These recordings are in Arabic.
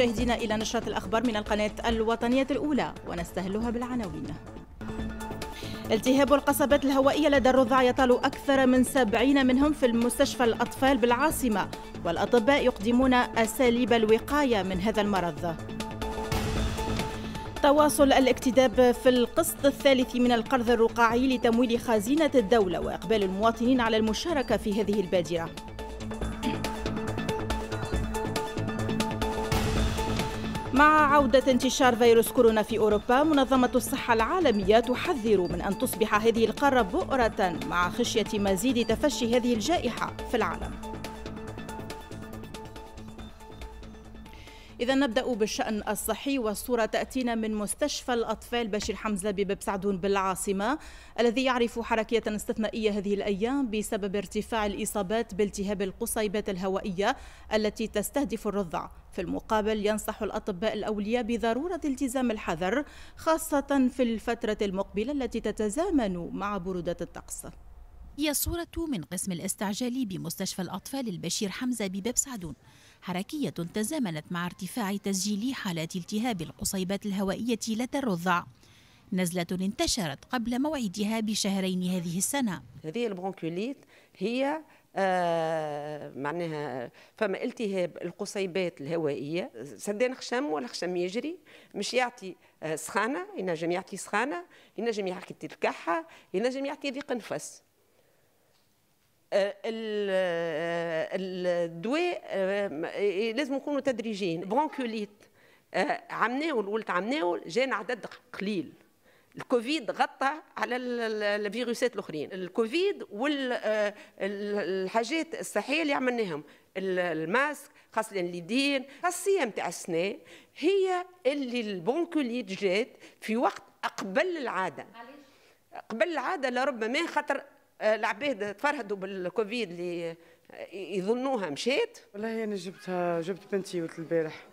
مشاهدينا إلى نشرة الأخبار من القناة الوطنية الأولى ونستهلها بالعناوين التهاب القصبات الهوائية لدى الرضع يطال أكثر من سبعين منهم في المستشفى الأطفال بالعاصمة والأطباء يقدمون أساليب الوقاية من هذا المرض تواصل الاكتداب في القسط الثالث من القرض الرقاعي لتمويل خزينة الدولة وإقبال المواطنين على المشاركة في هذه البادرة مع عودة انتشار فيروس كورونا في أوروبا منظمة الصحة العالمية تحذر من أن تصبح هذه القارة بؤرة مع خشية مزيد تفشي هذه الجائحة في العالم إذا نبدأ بالشأن الصحي والصورة تأتينا من مستشفى الأطفال بشير حمزة بباب سعدون بالعاصمة الذي يعرف حركية استثنائية هذه الأيام بسبب ارتفاع الإصابات بالتهاب القصيبات الهوائية التي تستهدف الرضع في المقابل ينصح الأطباء الأولياء بضرورة التزام الحذر خاصة في الفترة المقبلة التي تتزامن مع برودة الطقس هي صورة من قسم الاستعجال بمستشفى الأطفال البشير حمزة بباب سعدون حركية تزامنت مع ارتفاع تسجيل حالات التهاب القصيبات الهوائية لدى الرضع نزلة انتشرت قبل موعدها بشهرين هذه السنة هذه البرونكوليت هي آه معناها فما التهاب القصيبات الهوائية سدان خشم ولا خشم يجري مش يعطي آه، سخانة ينجم يعطي سخانة ينجم يعطي الكحة ينجم يعطي ضيق نفس الدواء آه، لازم نكونوا تدريجيين برونكوليت آه، عمناول ولد عمناول جانا عدد قليل الكوفيد غطى على الفيروسات الاخرين الكوفيد والحاجات آه، الصحيه اللي عملناهم الماسك خاصة اليدين خاصية نتاع السنه هي اللي البونكوليت جات في وقت قبل العاده قبل العاده لربما خاطر آه، العباد تفرهدوا بالكوفيد اللي آه، يظنوها مشات والله انا جبتها جبت بنتي قلت البارح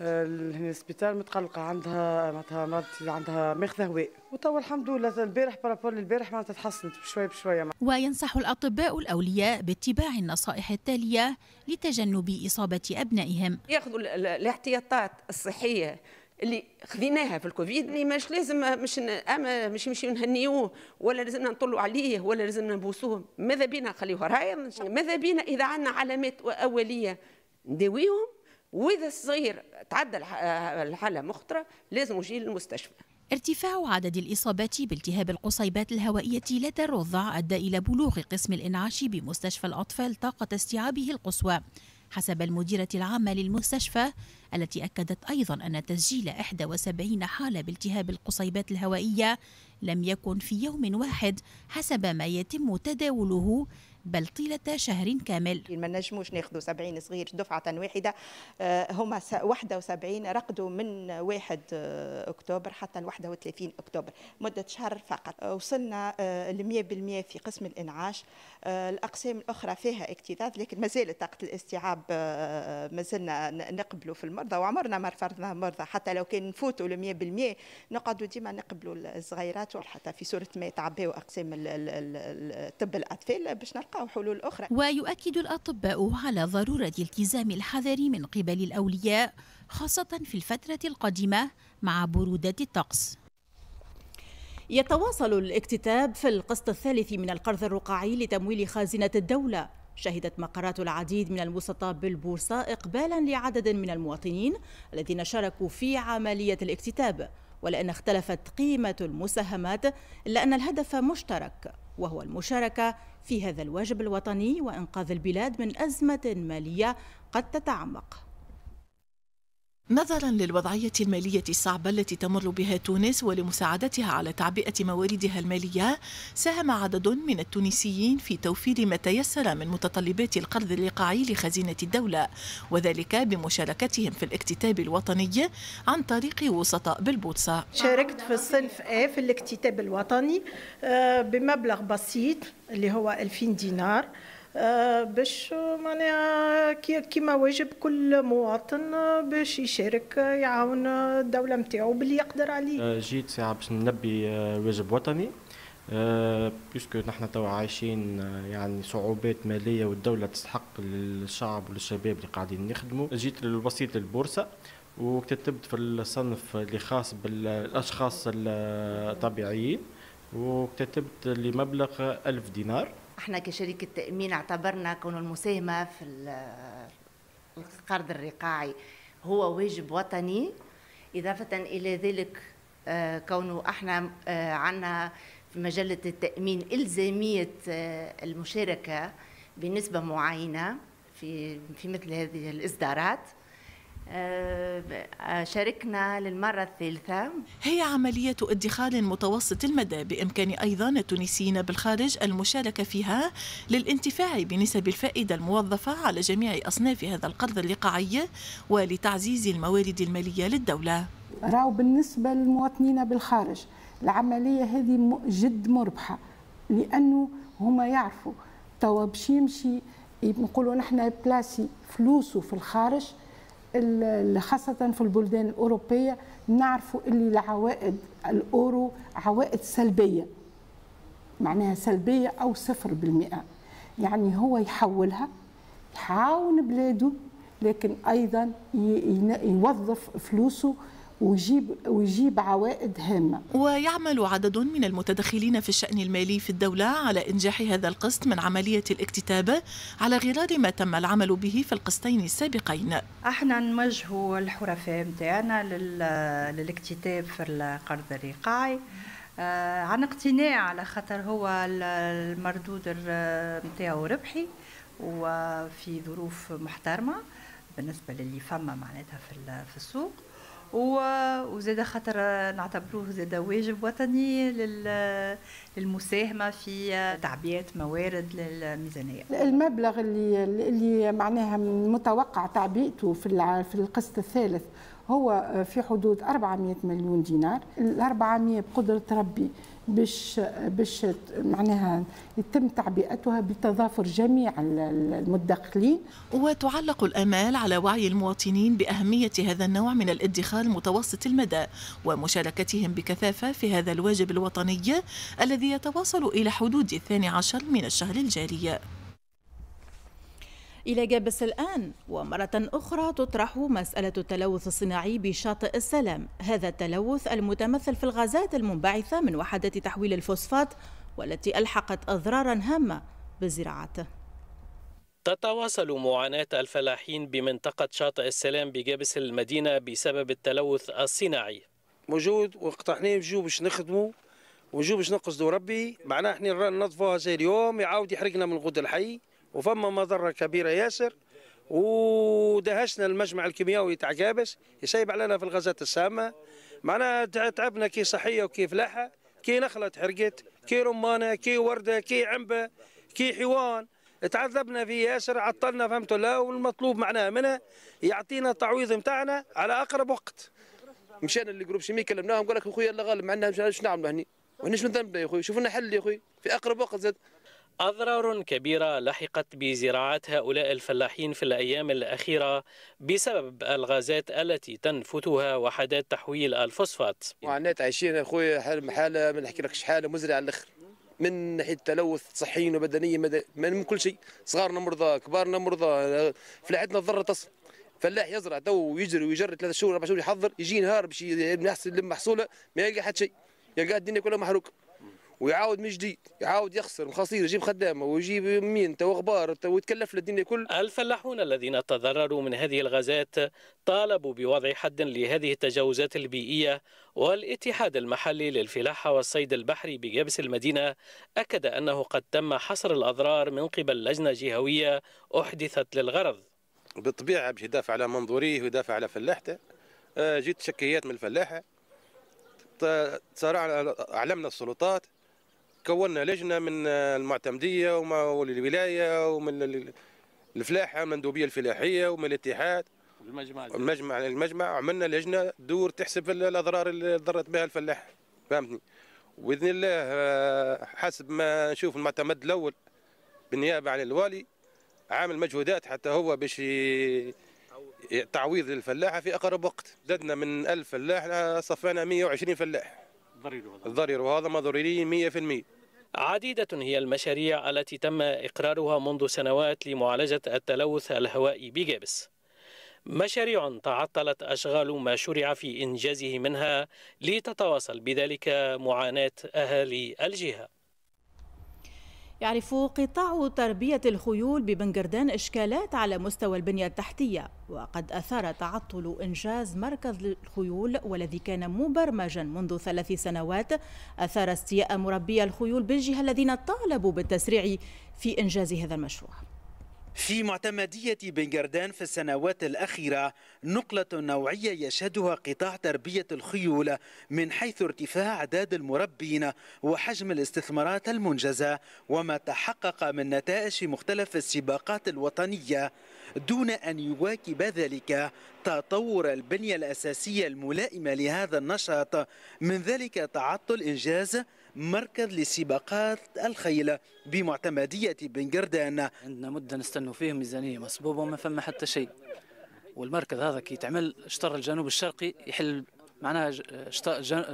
آه، هنا السبيتال متقلقه عندها معناتها مرض عندها ماخذه هواء وتوا الحمد لله البارح برابور للبارح معناتها تحسنت بشويه بشويه وينصح الاطباء الاولياء باتباع النصائح التاليه لتجنب اصابه ابنائهم ياخذوا الاحتياطات الصحيه اللي خذيناها في الكوفيد اللي مش لازم مش اما آه، مش مش نهنيوه ولا لازمنا نطلوا عليه ولا لازمنا نبوسوه ماذا بينا نخليوه رايض ماذا بينا اذا عندنا علامات اوليه نداويهم واذا الصغير تعدى آه، الحاله مخطره لازم يجي للمستشفى ارتفاع عدد الإصابات بالتهاب القصيبات الهوائية لا ترضع أدى إلى بلوغ قسم الإنعاش بمستشفى الأطفال طاقة استيعابه القصوى حسب المديرة العامة للمستشفى التي أكدت أيضا أن تسجيل 71 حالة بالتهاب القصيبات الهوائية لم يكن في يوم واحد حسب ما يتم تداوله بل طيلة شهر كامل ما نجموش ناخذوا 70 صغير دفعة واحدة آه، هما 71 رقدوا من 1 آه، أكتوبر حتى 31 أكتوبر مدة شهر فقط آه، وصلنا ل 100% في قسم الإنعاش الأقسام الأخرى فيها اكتظاظ لكن مازال طاقة الاستيعاب مازلنا نقبلوا في المرضى وعمرنا ما رفضنا مرضى حتى لو كان نفوتوا ل 100% نقعدوا ديما نقبلوا الصغيرات حتى في صورة ما يتعبوا أقسام طب الأطفال باش نلقى او حلول أخرى ويؤكد الأطباء على ضرورة التزام الحذر من قبل الأولياء خاصة في الفترة القادمة مع برودة الطقس يتواصل الاكتتاب في القسط الثالث من القرض الرقاعي لتمويل خازنة الدولة شهدت مقرات العديد من الوسطاء بالبورصة إقبالا لعدد من المواطنين الذين شاركوا في عملية الاكتتاب ولأن اختلفت قيمة المساهمات إلا أن الهدف مشترك وهو المشاركة في هذا الواجب الوطني وإنقاذ البلاد من أزمة مالية قد تتعمق نظرا للوضعية المالية الصعبة التي تمر بها تونس ولمساعدتها على تعبئة مواردها المالية ساهم عدد من التونسيين في توفير ما تيسر من متطلبات القرض الإيقاعي لخزينة الدولة وذلك بمشاركتهم في الاكتتاب الوطني عن طريق وسطاء بالبورصة شاركت في الصنف A في الاكتتاب الوطني آه، بمبلغ بسيط اللي هو 2000 دينار آه، باش معناها كيما واجب كل مواطن آه، باش يشارك آه، يعاون الدوله نتاعو باللي يقدر عليه. جيت ساعه باش نلبي واجب وطني بيسكو نحن توا عايشين يعني صعوبات ماليه والدوله تستحق للشعب وللشباب اللي قاعدين نخدموا جيت للوسيط البورصه وكتبت في الصنف اللي خاص بالاشخاص الطبيعيين وكتبت لمبلغ ألف دينار احنا كشركة تأمين اعتبرنا كون المساهمة في القرض الرقاعي هو واجب وطني إضافة إلى ذلك آه، كونه احنا آه، عنا في مجلة التأمين إلزامية آه، المشاركة بنسبة معينة في في مثل هذه الإصدارات آه، شاركنا للمرة الثالثة هي عملية ادخال متوسط المدى بإمكان أيضا التونسيين بالخارج المشاركة فيها للانتفاع بنسب الفائدة الموظفة على جميع أصناف هذا القرض اللقاعي ولتعزيز الموارد المالية للدولة راو بالنسبة للمواطنين بالخارج العملية هذه جد مربحة لأنه هما يعرفوا توا باش يمشي نقولوا نحن بلاسي فلوسه في الخارج خاصة في البلدان الأوروبية نعرفوا اللي العوائد الأورو عوائد سلبية معناها سلبية أو صفر بالمئة يعني هو يحولها يعاون بلاده لكن أيضا يوظف فلوسه ويجيب ويجيب عوائد هامه. ويعمل عدد من المتدخلين في الشان المالي في الدوله على انجاح هذا القسط من عمليه الاكتتاب على غرار ما تم العمل به في القسطين السابقين. احنا نوجهوا الحرفاء نتاعنا للاكتتاب في القرض الرقاعي. آه عن اقتناع على خاطر هو المردود نتاعو ربحي وفي ظروف محترمه بالنسبه للي فما معناتها في السوق وزاد خاطر نعتبروه زاد واجب وطني للمساهمه في تعبئه موارد للميزانيه. المبلغ اللي اللي معناها متوقع تعبئته في في القسط الثالث هو في حدود 400 مليون دينار، ال 400 بقدره ربي باش باش معناها يتم تعبئتها بتظافر جميع المدخلين وتعلق الامال على وعي المواطنين باهميه هذا النوع من الادخار متوسط المدى ومشاركتهم بكثافه في هذا الواجب الوطني الذي يتواصل الى حدود الثاني عشر من الشهر الجاري إلى جابس الآن ومرة أخرى تطرح مسألة التلوث الصناعي بشاطئ السلام هذا التلوث المتمثل في الغازات المنبعثة من وحدات تحويل الفوسفات والتي ألحقت أضرارا هامة بزراعته تتواصل معاناة الفلاحين بمنطقة شاطئ السلام بجابس المدينة بسبب التلوث الصناعي موجود احنا بجو باش نخدموا ونجو باش نقصدوا ربي معناه احنا ننظفوها زي اليوم يعاود يحرقنا من الغد الحي وفما مضره كبيره ياسر ودهشنا المجمع الكيميائي تاع كابس يسيب علينا في الغازات السامه معناها تعبنا كي صحيه وكي فلاحه كي نخله تحرقت كي رمانه كي ورده كي عنبه كي حيوان تعذبنا فيه ياسر عطلنا فهمت لا والمطلوب معناها منها يعطينا التعويض نتاعنا على اقرب وقت مشينا للجروب شيمي كلمناهم قال لك اخويا الله غالب معنا مش نعملوا هني وهناش من ذنبنا يا اخوي شوف لنا حل يا اخوي في اقرب وقت زاد أضرار كبيرة لحقت بزراعة هؤلاء الفلاحين في الأيام الأخيرة بسبب الغازات التي تنفتها وحدات تحويل الفوسفات. معاناة عايشين أخوي حال حالة ما نحكيلكش حالة مزرعة على الآخر. من ناحيه التلوث صحيا وبدنيا من كل شيء صغارنا مرضى كبارنا مرضى فلاحتنا ضرت أصلا فلاح يزرع تو ويجري ويجري ثلاثة شهور اربع شهور يحضر يجي نهار باش يحصل يلم محصوله ما يلقى حتى شيء يلقى الدنيا كلها محروقه ويعاود من جديد يعاود يخسر مخاصير يجيب خدامه ويجيب مين واخبار ويتكلف للدنيا كل الفلاحون الذين تضرروا من هذه الغازات طالبوا بوضع حد لهذه التجاوزات البيئيه والاتحاد المحلي للفلاحه والصيد البحري بجبس المدينه اكد انه قد تم حصر الاضرار من قبل لجنه جهويه احدثت للغرض بالطبيعه باش يدافع على منظوريه ويدافع على فلاحته آه، جيت شكيات من الفلاحه تصارعنا علمنا السلطات كونا لجنه من المعتمديه وما الولايه ومن الفلاحه المندوبيه الفلاحيه ومن الاتحاد المجمع المجمع المجمع عملنا لجنه دور تحسب الاضرار اللي ضرت بها الفلاح فهمتني وباذن الله آه، حسب ما نشوف المعتمد الاول بالنيابه عن الوالي عامل مجهودات حتى هو باش تعويض للفلاحه في اقرب وقت زدنا من 1000 فلاح آه، صفينا 120 فلاح ضرير وهذا ضرير وهذا ما ضروري 100% عديدة هي المشاريع التي تم إقرارها منذ سنوات لمعالجة التلوث الهوائي بجابس مشاريع تعطلت أشغال ما شرع في إنجازه منها لتتواصل بذلك معاناة أهالي الجهة يعرف قطاع تربية الخيول ببنجردان إشكالات على مستوى البنية التحتية وقد أثار تعطل إنجاز مركز الخيول والذي كان مبرمجا منذ ثلاث سنوات أثار استياء مربي الخيول بالجهة الذين طالبوا بالتسريع في إنجاز هذا المشروع في معتمدية بنجردان في السنوات الأخيرة نقلة نوعية يشهدها قطاع تربية الخيول من حيث ارتفاع أعداد المربين وحجم الاستثمارات المنجزة وما تحقق من نتائج في مختلف السباقات الوطنية دون أن يواكب ذلك تطور البنية الأساسية الملائمة لهذا النشاط من ذلك تعطل إنجاز مركز لسباقات الخيل بمعتمدية بن جردان عندنا مدة نستنوا فيه ميزانية مصبوبة وما فما حتى شيء والمركز هذا كي تعمل شطر الجنوب الشرقي يحل معناها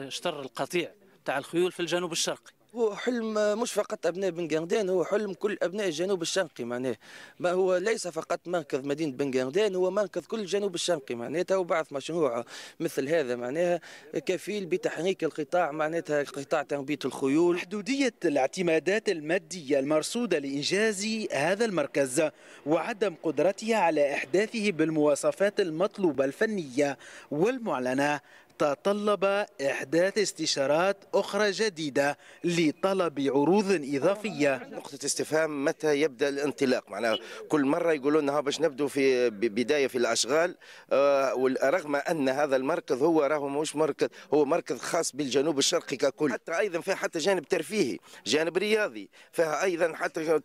شطر القطيع تاع الخيول في الجنوب الشرقي هو حلم مش فقط ابناء بنقردان هو حلم كل ابناء الجنوب الشرقي معناه ما هو ليس فقط مركز مدينه بنقردان هو مركز كل الجنوب الشرقي معناتها وبعث مشروع مثل هذا معناها كفيل بتحريك القطاع معناتها قطاع تربيه الخيول محدوديه الاعتمادات الماديه المرصوده لانجاز هذا المركز وعدم قدرتها على احداثه بالمواصفات المطلوبه الفنيه والمعلنه تطلب إحداث استشارات أخرى جديدة لطلب عروض إضافية نقطة استفهام متى يبدأ الانطلاق معناها كل مرة يقولوا لنا باش نبدو في بداية في الأشغال آه، ورغم أن هذا المركز هو راهو مش مركز هو مركز خاص بالجنوب الشرقي ككل حتى أيضا فيها حتى جانب ترفيهي جانب رياضي فيها أيضا حتى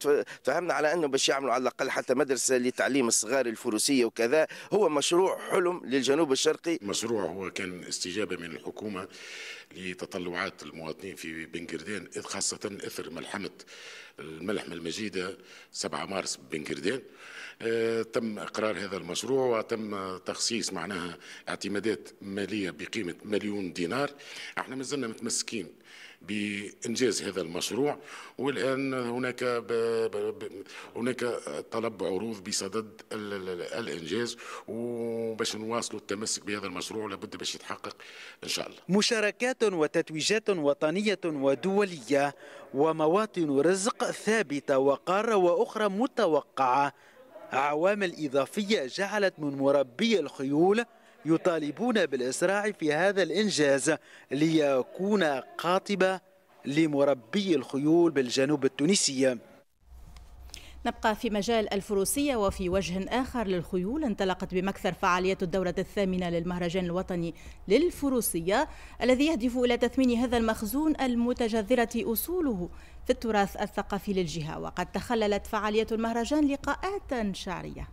فهمنا على أنه باش يعملوا على الأقل حتى مدرسة لتعليم الصغار الفروسية وكذا هو مشروع حلم للجنوب الشرقي مشروع هو كان الاستجابه من الحكومه لتطلعات المواطنين في بنكردين اذ خاصه اثر ملحمه الملحمه المجيده 7 مارس بنكردين آه، تم اقرار هذا المشروع وتم تخصيص معناها اعتمادات ماليه بقيمه مليون دينار احنا مازلنا متمسكين بانجاز هذا المشروع والان هناك ب ب هناك طلب عروض بصدد الانجاز وباش نواصلوا التمسك بهذا المشروع لابد باش يتحقق ان شاء الله مشاركات وتتويجات وطنيه ودوليه ومواطن رزق ثابته وقاره واخرى متوقعه عوامل اضافيه جعلت من مربي الخيول يطالبون بالإسراع في هذا الإنجاز ليكون قاطبة لمربي الخيول بالجنوب التونسي نبقى في مجال الفروسية وفي وجه آخر للخيول انطلقت بمكثر فعالية الدورة الثامنة للمهرجان الوطني للفروسية الذي يهدف إلى تثمين هذا المخزون المتجذرة أصوله في التراث الثقافي للجهة وقد تخللت فعالية المهرجان لقاءات شعرية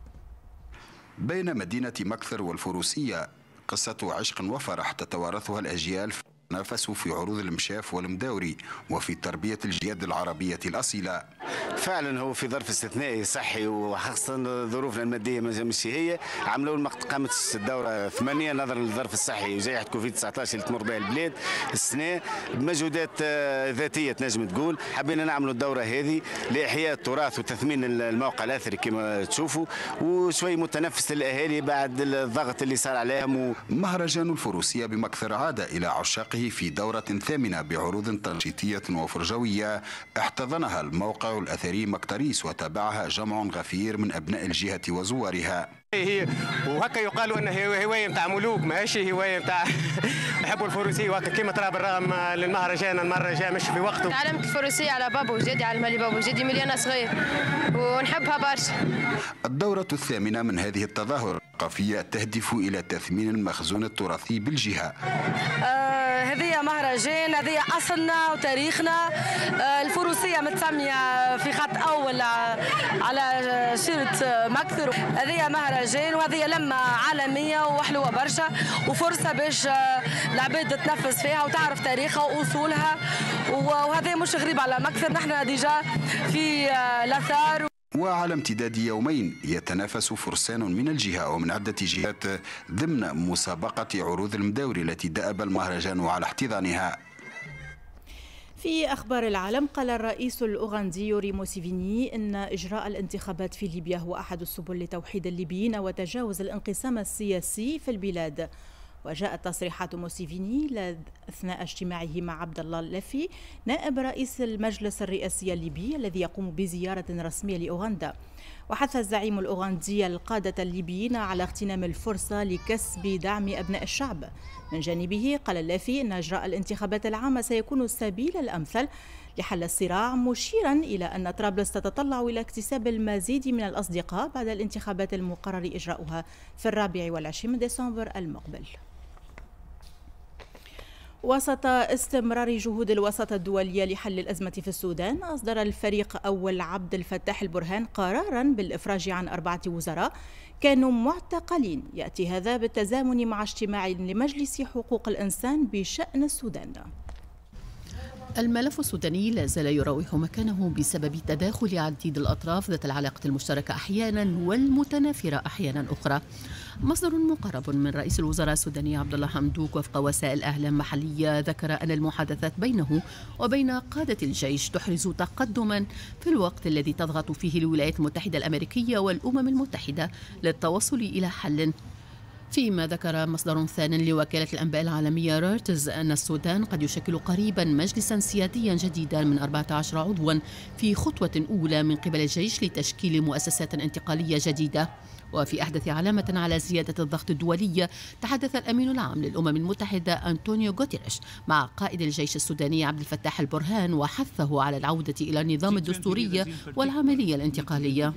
بين مدينة مكثر والفروسية قصة عشق وفرح تتوارثها الأجيال نافسوا في عروض المشاف والمداوري وفي تربية الجياد العربية الأصيلة فعلا هو في ظرف استثنائي صحي وخاصه ظروفنا الماديه مش هي عملوا ما قامت الدوره ثمانيه نظرا للظرف الصحي وجائحه كوفيد 19 اللي تمر بها البلاد السنه بمجهودات آه، ذاتيه تنجم تقول حبينا نعملوا الدوره هذه لاحياء التراث وتثمين الموقع الاثري كما تشوفوا وشوي متنفس للاهالي بعد الضغط اللي صار عليهم مهرجان الفروسيه بمكثر عاد الى عشاقه في دوره ثامنه بعروض تنشيطيه وفرجويه احتضنها الموقع الاثري كريم مكتريس وتابعها جمع غفير من أبناء الجهة وزوارها هي وهكا يقال ان هوايه نتاع ملوك ماشي هوايه نتاع يحبوا الفروسيه وهكا كيما ترى بالرغم للمهرجان المره جايه مش في وقته تعلمت الفروسيه على بابا وجدي على مالي بابا وجدي ملي صغير ونحبها برشا الدوره الثامنه من هذه التظاهر الثقافيه تهدف الى تثمين المخزون التراثي بالجهه آه، هذه مهرجان هذه أصلنا وتاريخنا آه، الفروسية متسمية في خط أول آه، على شيرة مكثر هذه مهرجان وهذه لمة عالمية وحلوة برشا وفرصة باش آه، العباد تتنفس فيها وتعرف تاريخها وأصولها وهذه مش غريب على مكثر نحن ديجا في الأثار وعلى امتداد يومين يتنافس فرسان من الجهة ومن عدة جهات ضمن مسابقة عروض المداوري التي دأب المهرجان على احتضانها في أخبار العالم قال الرئيس الأوغندي ريمو أن إجراء الانتخابات في ليبيا هو أحد السبل لتوحيد الليبيين وتجاوز الانقسام السياسي في البلاد وجاءت تصريحات موسيفيني أثناء اجتماعه مع عبد الله اللفي نائب رئيس المجلس الرئاسي الليبي الذي يقوم بزيارة رسمية لأوغندا وحث الزعيم الأوغندي القادة الليبيين على اغتنام الفرصة لكسب دعم أبناء الشعب من جانبه قال اللافي أن إجراء الانتخابات العامة سيكون السبيل الأمثل لحل الصراع مشيرا إلى أن طرابلس تتطلع إلى اكتساب المزيد من الأصدقاء بعد الانتخابات المقرر إجراؤها في الرابع والعشرين من ديسمبر المقبل وسط استمرار جهود الوساطة الدولية لحل الأزمة في السودان أصدر الفريق أول عبد الفتاح البرهان قرارا بالإفراج عن أربعة وزراء كانوا معتقلين يأتي هذا بالتزامن مع اجتماع لمجلس حقوق الإنسان بشأن السودان الملف السوداني لا زال يراوح مكانه بسبب تداخل عديد الأطراف ذات العلاقة المشتركة أحيانا والمتنافرة أحيانا أخرى مصدر مقرب من رئيس الوزراء السوداني عبد الله حمدوك وفق وسائل أعلام محلية ذكر أن المحادثات بينه وبين قادة الجيش تحرز تقدما في الوقت الذي تضغط فيه الولايات المتحدة الأمريكية والأمم المتحدة للتوصل إلى حل فيما ذكر مصدر ثان لوكالة الأنباء العالمية رويترز أن السودان قد يشكل قريبا مجلسا سياديا جديدا من 14 عضوا في خطوة أولى من قبل الجيش لتشكيل مؤسسات انتقالية جديدة وفي أحدث علامة على زيادة الضغط الدولي تحدث الأمين العام للأمم المتحدة أنطونيو غوتيريش مع قائد الجيش السوداني عبد الفتاح البرهان وحثه على العودة إلى النظام الدستوري والعملية الانتقالية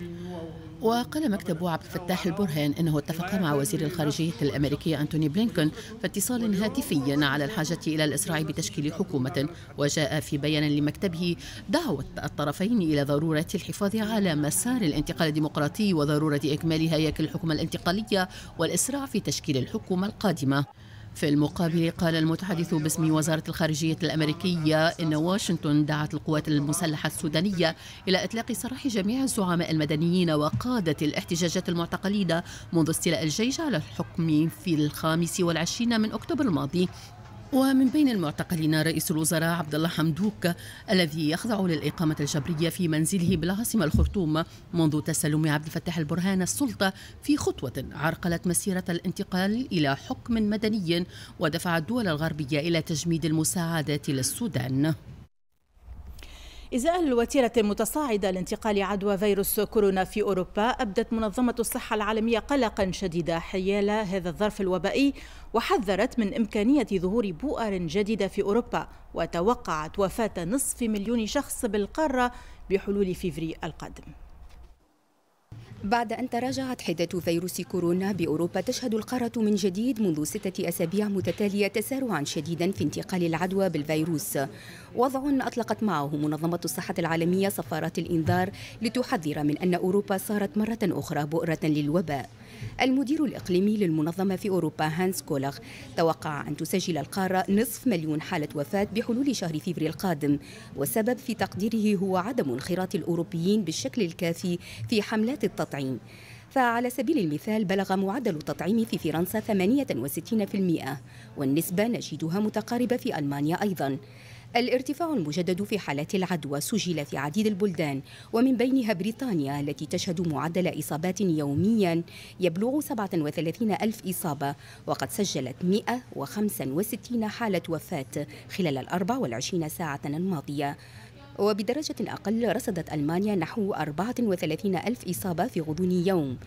وقال مكتب عبد الفتاح البرهان انه اتفق مع وزير الخارجيه الامريكي انتوني بلينكن في اتصال هاتفي على الحاجه الى الاسراع بتشكيل حكومه وجاء في بيان لمكتبه دعوه الطرفين الى ضروره الحفاظ على مسار الانتقال الديمقراطي وضروره اكمالها هياكل الحكومة الانتقالية والإسراع في تشكيل الحكومة القادمة في المقابل قال المتحدث باسم وزارة الخارجية الأمريكية إن واشنطن دعت القوات المسلحة السودانية إلى إطلاق سراح جميع الزعماء المدنيين وقادة الاحتجاجات المعتقلين منذ استيلاء الجيش على الحكم في الخامس والعشرين من أكتوبر الماضي ومن بين المعتقلين رئيس الوزراء عبد الله حمدوك الذي يخضع للإقامة الجبرية في منزله بالعاصمة الخرطوم منذ تسلم عبد الفتاح البرهان السلطة في خطوة عرقلت مسيرة الانتقال إلى حكم مدني ودفع الدول الغربية إلى تجميد المساعدات للسودان إزاء الوتيرة المتصاعدة لانتقال عدوى فيروس كورونا في أوروبا أبدت منظمة الصحة العالمية قلقا شديدا حيال هذا الظرف الوبائي وحذرت من إمكانية ظهور بؤر جديدة في أوروبا وتوقعت وفاة نصف مليون شخص بالقارة بحلول فيفري القادم بعد أن تراجعت حدة فيروس كورونا بأوروبا تشهد القارة من جديد منذ ستة أسابيع متتالية تسارعا شديدا في انتقال العدوى بالفيروس وضع أطلقت معه منظمة الصحة العالمية صفارات الإنذار لتحذر من أن أوروبا صارت مرة أخرى بؤرة للوباء المدير الإقليمي للمنظمة في أوروبا هانس كولغ توقع أن تسجل القارة نصف مليون حالة وفاة بحلول شهر فيفري القادم والسبب في تقديره هو عدم انخراط الأوروبيين بالشكل الكافي في حملات التطعيم فعلى سبيل المثال بلغ معدل التطعيم في فرنسا 68% والنسبة نجدها متقاربة في ألمانيا أيضاً الارتفاع المجدد في حالات العدوى سجل في عديد البلدان ومن بينها بريطانيا التي تشهد معدل إصابات يوميا يبلغ 37 ألف إصابة وقد سجلت 165 حالة وفاة خلال ال 24 ساعة الماضية وبدرجة أقل رصدت ألمانيا نحو 34 ألف إصابة في غضون يوم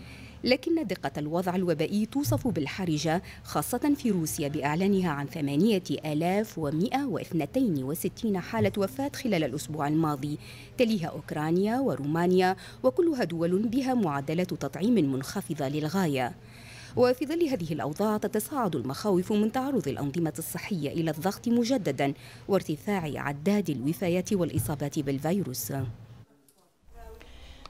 لكن دقة الوضع الوبائي توصف بالحرجة خاصة في روسيا بإعلانها عن 8162 حالة وفاة خلال الأسبوع الماضي تليها أوكرانيا ورومانيا وكلها دول بها معدلات تطعيم منخفضة للغاية وفي ظل هذه الأوضاع تتصاعد المخاوف من تعرض الأنظمة الصحية إلى الضغط مجددا وارتفاع عداد الوفيات والإصابات بالفيروس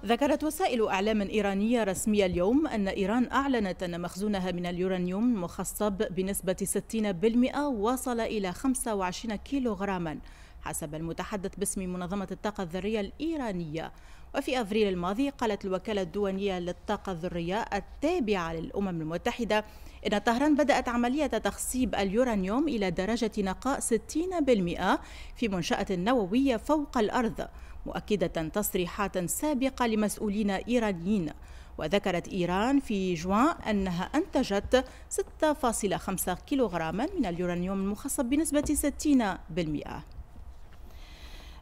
ذكرت وسائل أعلام إيرانية رسمية اليوم أن إيران أعلنت أن مخزونها من اليورانيوم مخصب بنسبة 60% وصل إلى 25 كيلوغراما حسب المتحدث باسم منظمة الطاقة الذرية الإيرانية وفي أفريل الماضي قالت الوكالة الدولية للطاقة الذرية التابعة للأمم المتحدة إن طهران بدأت عملية تخصيب اليورانيوم إلى درجة نقاء 60% في منشأة نووية فوق الأرض مؤكدة تصريحات سابقة لمسؤولين إيرانيين وذكرت إيران في جوان أنها أنتجت 6.5 كيلوغراما من اليورانيوم المخصب بنسبة 60%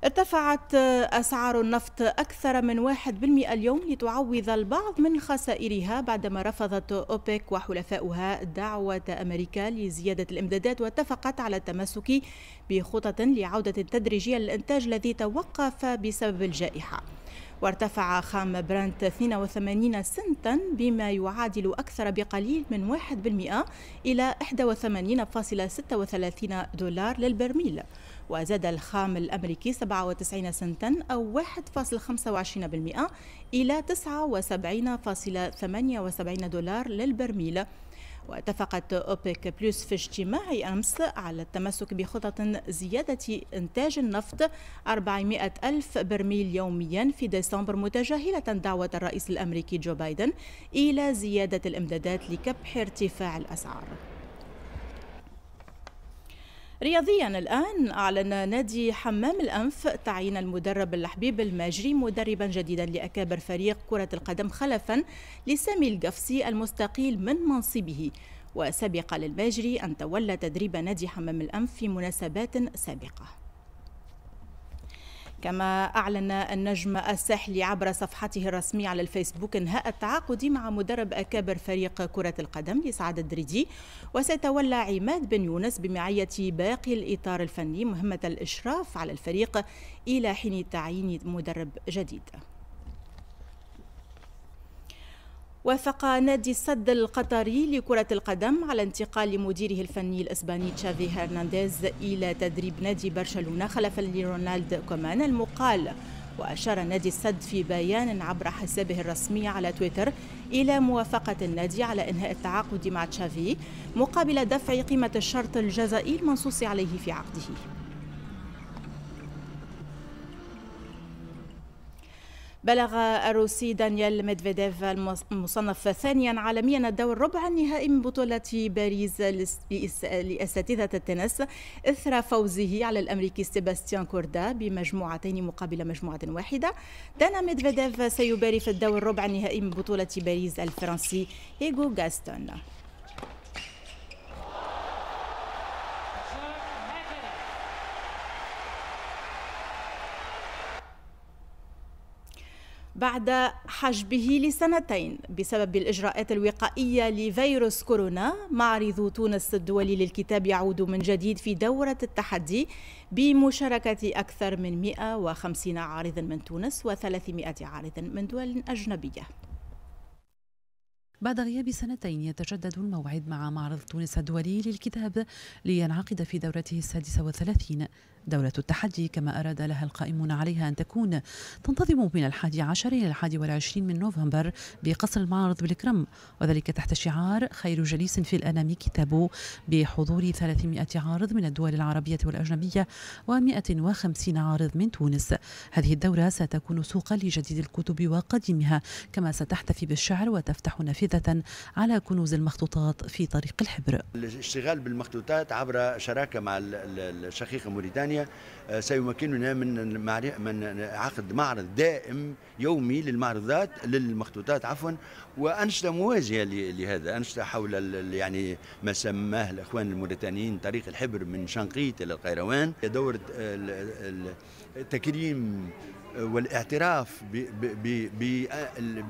ارتفعت أسعار النفط أكثر من 1% اليوم لتعوض البعض من خسائرها بعدما رفضت أوبك وحلفاؤها دعوة أمريكا لزيادة الإمدادات واتفقت على التمسك بخطط لعودة تدريجية للإنتاج الذي توقف بسبب الجائحة وارتفع خام برانت 82 سنتا بما يعادل أكثر بقليل من 1% إلى 81.36 دولار للبرميل وزاد الخام الأمريكي 97 سنتا أو 1.25% إلى 79.78 دولار للبرميل واتفقت أوبك بلس في اجتماع أمس على التمسك بخطط زيادة إنتاج النفط 400 ألف برميل يوميا في ديسمبر متجاهلة دعوة الرئيس الأمريكي جو بايدن إلى زيادة الإمدادات لكبح ارتفاع الأسعار رياضيا الآن أعلن نادي حمام الأنف تعيين المدرب الحبيب الماجري مدربا جديدا لأكابر فريق كرة القدم خلفا لسامي القفصي المستقيل من منصبه وسبق للماجري أن تولى تدريب نادي حمام الأنف في مناسبات سابقة كما أعلن النجم الساحلي عبر صفحته الرسمية على الفيسبوك إنهاء التعاقد مع مدرب أكابر فريق كرة القدم لسعد الدريدي وسيتولى عماد بن يونس بمعية باقي الإطار الفني مهمة الإشراف على الفريق إلى حين تعيين مدرب جديد وافق نادي السد القطري لكرة القدم على انتقال مديره الفني الإسباني تشافي هرنانديز إلى تدريب نادي برشلونة خلفا لرونالد كومان المقال وأشار نادي السد في بيان عبر حسابه الرسمي على تويتر إلى موافقة النادي على إنهاء التعاقد مع تشافي مقابل دفع قيمة الشرط الجزائي المنصوص عليه في عقده بلغ الروسي دانيال ميدفيديف المصنف ثانيا عالميا الدور ربع النهائي من بطولة باريس لأساتذة التنس إثر فوزه على الأمريكي سيباستيان كوردا بمجموعتين مقابل مجموعة واحدة دانا ميدفيديف سيباري في الدور ربع النهائي من بطولة باريس الفرنسي إيغو غاستون بعد حجبه لسنتين بسبب الإجراءات الوقائية لفيروس كورونا معرض تونس الدولي للكتاب يعود من جديد في دورة التحدي بمشاركة أكثر من 150 عارض من تونس و300 عارض من دول أجنبية بعد غياب سنتين يتجدد الموعد مع معرض تونس الدولي للكتاب لينعقد في دورته السادسة والثلاثين دورة التحدي كما أراد لها القائمون عليها أن تكون تنتظم من الحادي عشر إلى الحادي والعشرين من نوفمبر بقصر المعرض بالكرم وذلك تحت شعار خير جليس في الأنام كتاب بحضور 300 عارض من الدول العربية والأجنبية و150 عارض من تونس هذه الدورة ستكون سوقا لجديد الكتب وقديمها كما ستحتفي بالشعر وتفتح نافذة حافظة على كنوز المخطوطات في طريق الحبر الاشتغال بالمخطوطات عبر شراكة مع الشقيقة موريتانيا آه، سيمكننا من من عقد معرض دائم يومي للمعرضات للمخطوطات عفوا وأنشطة موازية لهذا أنشطة حول يعني ما سماه الإخوان الموريتانيين طريق الحبر من شنقيط إلى القيروان دورة آه، تكريم والاعتراف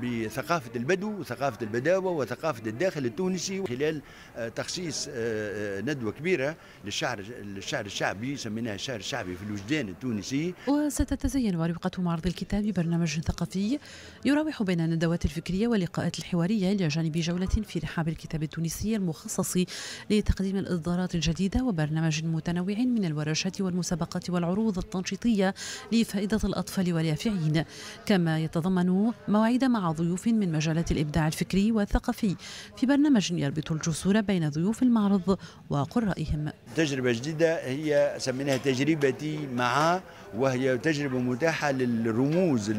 بثقافة البدو وثقافة البداوة وثقافة الداخل التونسي خلال آه، تخصيص آه، آه، ندوة كبيرة للشعر للشعر الشعبي سميناها الشعر الشعبي في الوجدان التونسي وستتزين ورقة معرض الكتاب برنامج ثقافي يراوح بين الندوات الفكرية واللقاءات الحوارية إلى جانب جولة في رحاب الكتاب التونسي المخصص لتقديم الإصدارات الجديدة وبرنامج متنوع من الورشات والمسابقات والعروض التنشيطية لفائدة الأطفال واليافعين كما يتضمن مواعيد مع ضيوف من مجالات الإبداع الفكري والثقافي في برنامج يربط الجسور بين ضيوف المعرض وقرائهم تجربة جديدة هي سميناها تجربتي مع وهي تجربة متاحة للرموز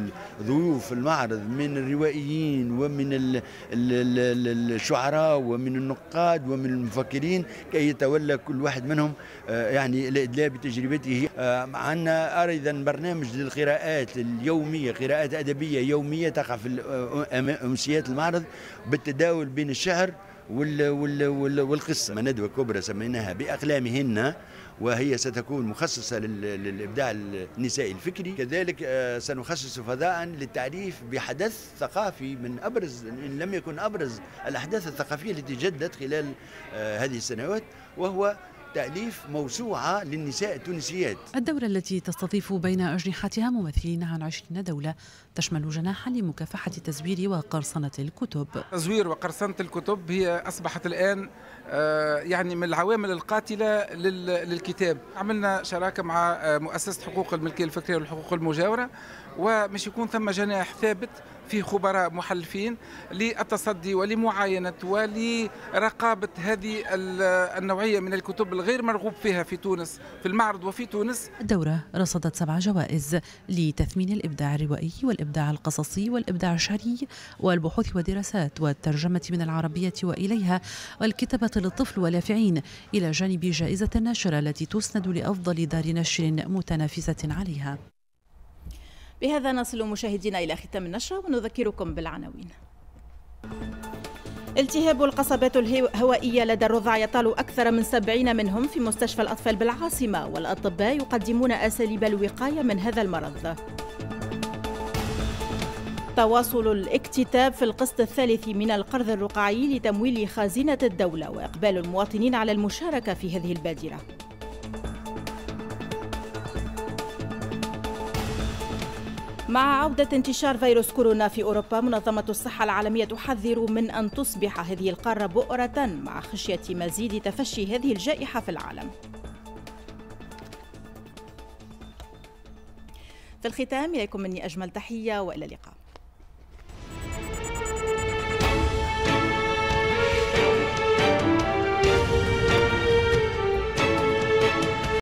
ضيوف المعرض من الروائيين ومن الشعراء ومن النقاد ومن المفكرين كي يتولى كل واحد منهم آه، يعني الإدلاء بتجربته آه، عندنا آه، أيضا برنامج للقراءات القراءات اليومية قراءات أدبية يومية تقع في أمسيات المعرض بالتداول بين الشعر وال وال وال والقصة ندوة كبرى سميناها بأقلامهن وهي ستكون مخصصة للإبداع النسائي الفكري كذلك آه، سنخصص فضاء للتعريف بحدث ثقافي من أبرز إن لم يكن أبرز الأحداث الثقافية التي جدت خلال آه، هذه السنوات وهو تأليف موسوعة للنساء التونسيات الدورة التي تستضيف بين أجنحتها ممثلين عن 20 دولة تشمل جناحا لمكافحة تزوير وقرصنة الكتب تزوير وقرصنة الكتب هي أصبحت الآن آه، يعني من العوامل القاتلة للكتاب عملنا شراكة مع آه، مؤسسة حقوق الملكية الفكرية والحقوق المجاورة ومش يكون ثم جناح ثابت في خبراء محلفين للتصدي ولمعاينة ولرقابة هذه النوعية من الكتب الغير مرغوب فيها في تونس في المعرض وفي تونس الدورة رصدت سبع جوائز لتثمين الإبداع الروائي والإبداع القصصي والإبداع الشعري والبحوث والدراسات والترجمة من العربية وإليها والكتابة للطفل والافعين إلى جانب جائزة الناشرة التي تسند لأفضل دار نشر متنافسة عليها بهذا نصل مشاهدينا إلى ختام النشرة ونذكركم بالعناوين التهاب القصبات الهوائية لدى الرضع يطال أكثر من سبعين منهم في مستشفى الأطفال بالعاصمة والأطباء يقدمون أساليب الوقاية من هذا المرض تواصل الاكتتاب في القسط الثالث من القرض الرقعي لتمويل خزينة الدولة وإقبال المواطنين على المشاركة في هذه البادرة مع عودة انتشار فيروس كورونا في أوروبا منظمة الصحة العالمية تحذر من أن تصبح هذه القارة بؤرة مع خشية مزيد تفشي هذه الجائحة في العالم في الختام إليكم مني أجمل تحية وإلى اللقاء